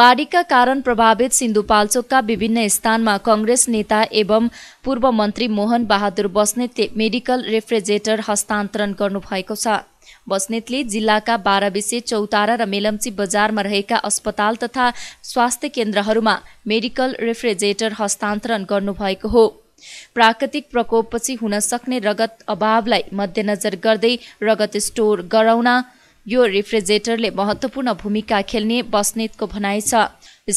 बाढीका कारण प्रभावित सिन्धुपाल्चोकका विभिन्न स्थानमा कङ्ग्रेस नेता एवं पूर्व मन्त्री मोहन बहादुर बस्नेतले मेडिकल रेफ्रिजरेटर हस्तान्तरण गर्नुभएको छ बस्नेतले जिल्लाका बाह्रविसे चौतारा र मेलम्ची बजारमा रहेका अस्पताल तथा स्वास्थ्य केन्द्रहरूमा मेडिकल रेफ्रिजरेटर हस्तान्तरण गर्नुभएको हो प्राकृतिक प्रकोपपछि हुन सक्ने रगत अभावलाई मध्यनजर गर्दै रगत स्टोर गराउन यो रेफ्रिजरेटरले महत्त्वपूर्ण भूमिका खेल्ने बस्नेतको भनाइ छ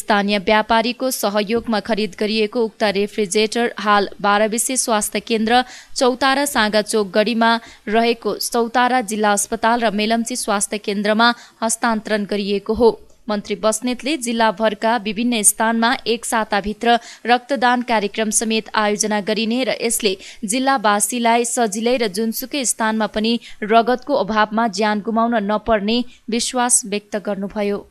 स्थानीय व्यापारीको सहयोगमा खरिद गरिएको उक्त रेफ्रिजरेटर हाल बाह्रविसे स्वास्थ्य केन्द्र चौतारा साँगा गढीमा रहेको चौतारा जिल्ला अस्पताल र मेलम्ची स्वास्थ्य केन्द्रमा हस्तान्तरण गरिएको हो मन्त्री बस्नेतले जिल्लाभरका विभिन्न स्थानमा एक साताभित्र रक्तदान कार्यक्रम समेत आयोजना गरिने र यसले जिल्लावासीलाई सजिलै र जुनसुकै स्थानमा पनि रगतको अभावमा ज्यान गुमाउन नपर्ने विश्वास व्यक्त गर्नुभयो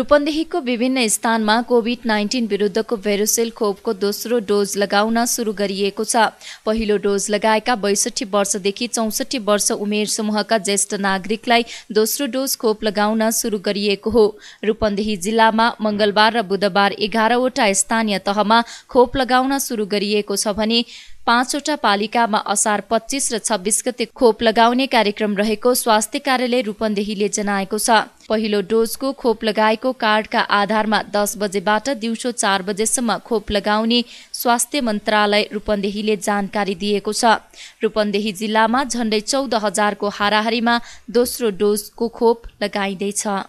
रूपन्देहीको विभिन्न स्थानमा कोभिड नाइन्टिन विरुद्धको भेरोसेल खोपको दोस्रो डोज लगाउन सुरु गरिएको छ पहिलो डोज लगाएका बैसठी वर्षदेखि चौसठी वर्ष उमेर समूहका ज्येष्ठ नागरिकलाई दोस्रो डोज खोप लगाउन सुरु गरिएको हो रूपन्देही जिल्लामा मङ्गलबार र बुधबार एघारवटा स्थानीय तहमा खोप लगाउन सुरु गरिएको छ भने पाँचवटा पालिकामा असार पच्चिस र छब्बिस गते खोप लगाउने कार्यक्रम रहेको स्वास्थ्य कार्यालय रूपन्देहीले जनाएको छ पहिलो डोजको खोप लगाएको कार्डका आधारमा दस बजेबाट दिउँसो चार बजेसम्म खोप लगाउने स्वास्थ्य मन्त्रालय रूपन्देहीले जानकारी दिएको छ रूपन्देही जिल्लामा झण्डै चौध हजारको हाराहारीमा दोस्रो डोजको खोप लगाइँदैछ